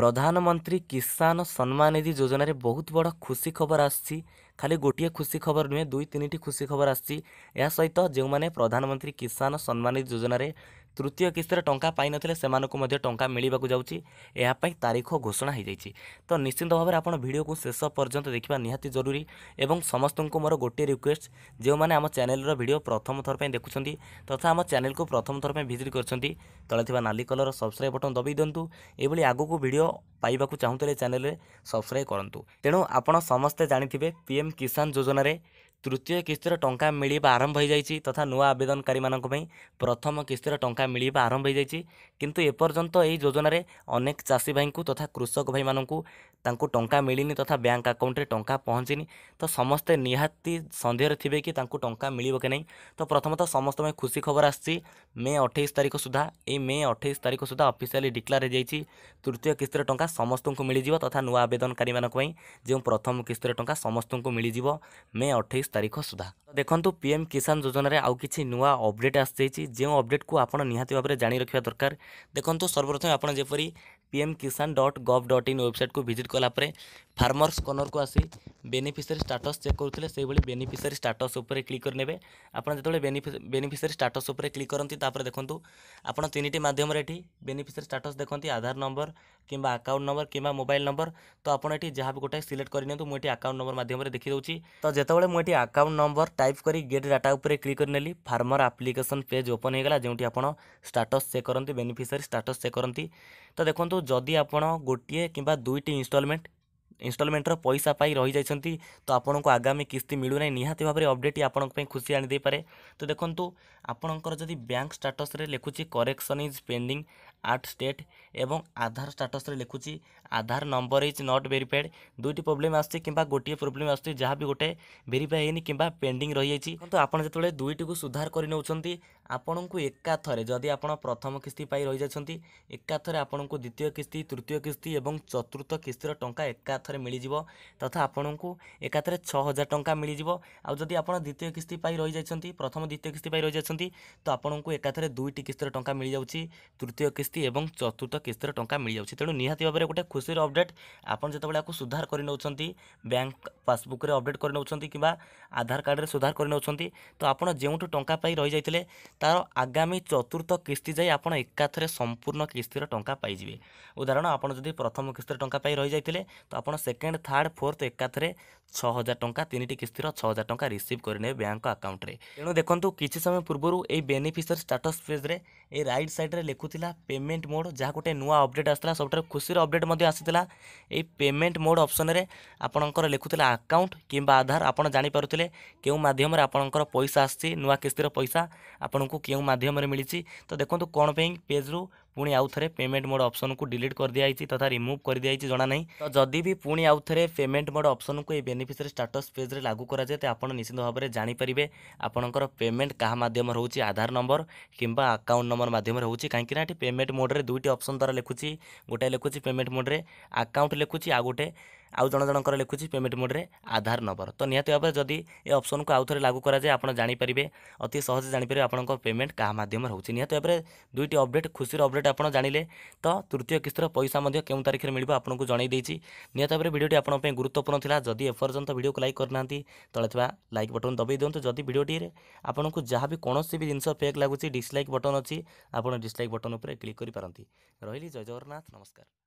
ପ୍ରଧାନମନ୍ତ୍ରୀ କିଷାନ ସମ୍ମାନ ନିଧି ଯୋଜନାରେ ବହୁତ ବଡ଼ ଖୁସି ଖବର ଆସିଛି ଖାଲି ଗୋଟିଏ ଖୁସି ଖବର ନୁହେଁ ଦୁଇ ତିନିଟି ଖୁସି ଖବର ଆସିଛି ଏହା ସହିତ ଯେଉଁମାନେ ପ୍ରଧାନମନ୍ତ୍ରୀ କିଷାନ ସମ୍ମାନ ନିଧି ଯୋଜନାରେ তৃতীয় কিস্তির টঙ্কা পাইনলে সে টঙ্কা মিলবাক যাচ্ছে এপাই তারিখ ঘোষণা হয়ে যাই তো নিশ্চিন্ত ভাবে আপনার ভিডিওকে শেষ পর্যন্ত দেখা নিহতি জরুরি এবং সমস্ত মোর গোটিয়ে রিকোয়েস্ট যে আম চ্যানেলর ভিডিও প্রথম থর দেখুম তথা আম চ্যানেলকে প্রথম থর ভিজিট করছেন তলে থাকা নালি কলর সবসক্রাইব বটন দবাই দিও এইভাবে আগুক ভিডিও পাইবা চাহুলে চ্যানেল সবসক্রাইব করতু তেণু আপনার সমস্তে জাঁথিবে পিএম কিষান যোজনার तृतीय किस्तीर टाँचा मिल आरंभ हो जाए तथा नुआ आवेदनकारी मानक प्रथम किस्तीर टाँचा मिल आरंभ हो जाए कि एपर्तंत योजन अनेक चाषी भाई को तथा कृषक भाई मानक टाँचा मिलनी तथा बैंक आकाउंट टाँचा पहुँची तो समस्ते निहाती सन्देहर थे कि टाँचा मिले कि नहीं तो प्रथम तो समस्त खुशी खबर आे अठाई तारीख सुधा ये मे अठाई तारीख सुधा अफिसीयली डिक्लेयर हो तृतीय किस्तीर टाँचा समस्त को मिलजा तथा नुआ आवेदनकारी मानक जो प्रथम किस्तीर टाँचा समस्त को मिलजा मे अठाई ତାରିଖ ସୁଦ୍ଧା ଦେଖନ୍ତୁ ପିଏମ୍ କିଷାନ ଯୋଜନାରେ ଆଉ କିଛି ନୂଆ ଅପଡ଼େଟ୍ ଆସିଯାଇଛି ଯେଉଁ ଅପଡ଼େଟ୍କୁ ଆପଣ ନିହାତି ଭାବରେ ଜାଣି ରଖିବା ଦରକାର ଦେଖନ୍ତୁ ସର୍ବପ୍ରଥମେ ଆପଣ ଯେପରି PM Kisan dot gov dot in ୱେବସାଇଟ୍କୁ ଭିଜିଟ୍ କଲା ପରେ ଫାର୍ମର୍ସ କର୍ଣ୍ଣରକୁ ଆସି ବେନିଫିସିଆରୀ ଷ୍ଟାଟସ୍ ଚେକ୍ କରୁଥିଲେ ସେହିଭଳି ବେନିଫିସିଆରୀ ଷ୍ଟାଟସ୍ ଉପରେ କ୍ଲିକ୍ କରିନେବେ ଆପଣ ଯେତେବେଳେ ବେନିଫିସିଆରୀ ଷ୍ଟାଟସ୍ ଉପରେ କ୍ଲିକ୍ କରନ୍ତି ତାପରେ ଦେଖନ୍ତୁ ଆପଣ ତିନିଟି ମାଧ୍ୟମରେ ଏଠି ବେନିଫିସିଆରୀ ଷ୍ଟାଟସ୍ ଦେଖନ୍ତି ଆଧାର ନମ୍ବର କିମ୍ବା ଆକାଉଣ୍ଟ ନମ୍ବର କିମ୍ବା ମୋବାଇଲ ନମ୍ବର ତ ଆପଣ ଏଠି ଯାହା ବି ଗୋଟାଏ ସିଲେକ୍ଟ କରିନିଅନ୍ତୁ ମୁଁ ଏଠି ଆକାଉଣ୍ଟ ନମ୍ବର ମାଧ୍ୟମରେ ଦେଖିଦେଉଛି ତ ଯେତେବେଳେ ମୁଁ ଏଠି ଆକାଉଣ୍ଟ ନମ୍ବର ଟାଇପ୍ କରି ଗେଟ୍ ଡାଟା ଉପରେ କ୍ଲିକ୍ କରିନେଲି ଫାର୍ମର ଆପ୍ଲିକେସନ୍ ପେଜ୍ ଓପନ୍ ହୋଇଗଲା ଯେଉଁଠି ଆପଣ ଷ୍ଟାଟସ୍ ଚେକ୍ କରନ୍ତି ବେନିଫିସିଆରୀ ଷ୍ଟାଟସ୍ ଚେକ୍ କରନ୍ତି ତ ଦେଖନ୍ତୁ ଯଦି ଆପଣ ଗୋଟିଏ କିମ୍ବା ଦୁଇଟି ଇନଷ୍ଟଲମେଣ୍ଟ ইনস্টলমেন্টর পয়সা পাই রহিযাই ତ ଆପଣଙ୍କୁ ଆଗାମୀ କିସ୍ତି ମିଳୁନାହିଁ ନିହାତି ଭାବରେ ଅପଡ଼େଟ୍ ଆପଣଙ୍କ ପାଇଁ ଖୁସି ଆଣିଦେଇପାରେ ତ ଦେଖନ୍ତୁ ଆପଣଙ୍କର ଯଦି ବ୍ୟାଙ୍କ ଷ୍ଟାଟସ୍ରେ ଲେଖୁଛି correction is pending at state ଏବଂ ଆଧାର ଷ୍ଟାଟସ୍ରେ ଲେଖୁଛି Aadhaar number is not verified ଦୁଇଟି ପ୍ରୋବ୍ଲେମ୍ ଆସୁଛି କିମ୍ବା ଗୋଟିଏ ପ୍ରୋବ୍ଲେମ୍ ଆସୁଛି ଯାହା ବି ଗୋଟେ ଭେରିଫାଏ ହେଇନି କିମ୍ବା ପେଣ୍ଡିଂ ରହିଯାଇଛି କିନ୍ତୁ ଆପଣ ଯେତେବେଳେ ଦୁଇଟିକୁ ସୁଧାର କରି ନେଉଛନ୍ତି ଆପଣଙ୍କୁ ଏକାଥରେ ଯଦି ଆପଣ ପ୍ରଥମ କିସ୍ତି ପାଇ ରହିଯାଇଛନ୍ତି ଏକାଥରେ ଆପଣଙ୍କୁ ଦ୍ୱିତୀୟ କିସ୍ତି ତୃତୀୟ କିସ୍ତି ଏବଂ ଚତୁର୍ଥ କିସ୍ତିର ଟଙ୍କା ଏକାଥରେ ପାଖରେ ମିଳିଯିବ ତଥା ଆପଣଙ୍କୁ ଏକାଥରେ ଛଅ ହଜାର ଟଙ୍କା ମିଳିଯିବ ଆଉ ଯଦି ଆପଣ ଦ୍ୱିତୀୟ କିସ୍ତି ପାଇଁ ରହିଯାଇଛନ୍ତି ପ୍ରଥମ ଦ୍ୱିତୀୟ କିସ୍ତି ପାଇଁ ରହିଯାଇଛନ୍ତି ତ ଆପଣଙ୍କୁ ଏକାଥରେ ଦୁଇଟି କିସ୍ତିର ଟଙ୍କା ମିଳିଯାଉଛି ତୃତୀୟ କିସ୍ତି ଏବଂ ଚତୁର୍ଥ କିସ୍ତିର ଟଙ୍କା ମିଳିଯାଉଛି ତେଣୁ ନିହାତି ଭାବରେ ଗୋଟେ ଖୁସିର ଅପଡ଼େଟ୍ ଆପଣ ଯେତେବେଳେ ଆକୁ ସୁଧାର କରିନେଉଛନ୍ତି ବ୍ୟାଙ୍କ ପାସବୁକ୍ରେ ଅପଡ଼େଟ୍ କରିନେଉଛନ୍ତି କିମ୍ବା ଆଧାର କାର୍ଡ଼ରେ ସୁଧାର କରିନେଉଛନ୍ତି ତ ଆପଣ ଯେଉଁଠୁ ଟଙ୍କା ପାଇ ରହିଯାଇଥିଲେ ତା'ର ଆଗାମୀ ଚତୁର୍ଥ କିସ୍ତି ଯାଇ ଆପଣ ଏକାଥରେ ସମ୍ପୂର୍ଣ୍ଣ କିସ୍ତିର ଟଙ୍କା ପାଇଯିବେ ଉଦାହରଣ ଆପଣ ଯଦି ପ୍ରଥମ କିସ୍ତିର ଟଙ୍କା ପାଇ ରହିଯାଇଥିଲେ ତ ଆପଣ সেকেন্ড থার্ড ফোর্থ একাথরে ছ হাজার টঙ্কা তিনটি কিস্তির ছ হাজার টঙ্কা রিসিভ করে নেবে ব্যাঙ্ক আকাউন্টরে তেণু দেখন্তু কিছু সময় পূর্বর এই বেনিফিসিয়ারি স্টাটস পেজ্রে এই রাইট সাইড্রে লেখুলা পেমেন্ট মোড যা গোটে নূয়া অপডেট আসলা সবুঠার খুশির অপডেট মধ্যে আসিলা এই পেমেন্ট মোড অপসনরে আপনার লেখুলা আকাউন্ট কিংবা আধার আপনার জাঁপারুলে কেউ মাধ্যমে আপনার পয়সা আসছে নূয়া কিস্তির পয়সা আপনার কেউ মাধ্যমে মিছে তো দেখুন কোণ পেজ রু ପୁଣି ଆଉ ଥରେ ପେମେଣ୍ଟ ମୋଡ଼ ଅପସନକୁ ଡିଲିଟ୍ କରିଦିଆଯାଇଛି ତଥା ରିମୁଭ୍ କରିଦିଆଯାଇଛି ଜଣାନାହିଁ ତ ଯଦି ବି ପୁଣି ଆଉ ଥରେ ପେମେଣ୍ଟ ମୋଡ଼ ଅପସନକୁ ଏହି ବେନିଫିସିଆରୀ ଷ୍ଟାଟସ୍ ପେଜ୍ରେ ଲାଗୁ କରାଯାଏ ତ ଆପଣ ନିଶ୍ଚିତ ଭାବରେ ଜାଣିପାରିବେ ଆପଣଙ୍କର ପେମେଣ୍ଟ କାହା ମାଧ୍ୟମରେ ହେଉଛି ଆଧାର ନମ୍ବର କିମ୍ବା ଆକାଉଣ୍ଟ ନମ୍ବର ମାଧ୍ୟମରେ ହେଉଛି କାହିଁକିନା ଏଠି ପେମେଣ୍ଟ ମୋଡ଼ରେ ଦୁଇଟି ଅପସନ୍ ଦ୍ୱାରା ଲେଖୁଛି ଗୋଟାଏ ଲେଖୁଛି ପେମେଣ୍ଟ ମୋଡ଼ରେ ଆକାଉଣ୍ଟ ଲେଖୁଛି ଆଉ ଗୋଟେ আউ জন জনকর লিখুছি পেমেন্ট মোড্রে আধার নম্বর তো নিহতি ভাবে যদি এই অপসনকু আউথরে লাগু করা যায় আপনার জাঁপারে অতি সহজে জাঁপারে আপনার পেমেন্ট কাহা মাধ্যমে হচ্ছে নিহতি ভাবে দুইটি অপডেট খুশির অপডেট আপনার জাঁলে তো তৃতীয় কিস্তির পয়সা কেউ তারিখে মিলবে আপনার জনাই দিয়েছি নিহতি ভাবে ভিডিওটি আপনার গুরুত্বপূর্ণ লা যদি এপর্যন্ত ভিডিওকে লাইক করে না তলে থাকা লাইক বটন দবাই দিও যদি ভিডিওটিরে আপনার যা বি কোণী বি জিনিস ফেক লাগুছি ডিসলাইক বটন অছি আপনার ডিসলাইক বটন উপরে ক্লিক করে পারতি রহলি জয় জগন্নাথ নমস্কার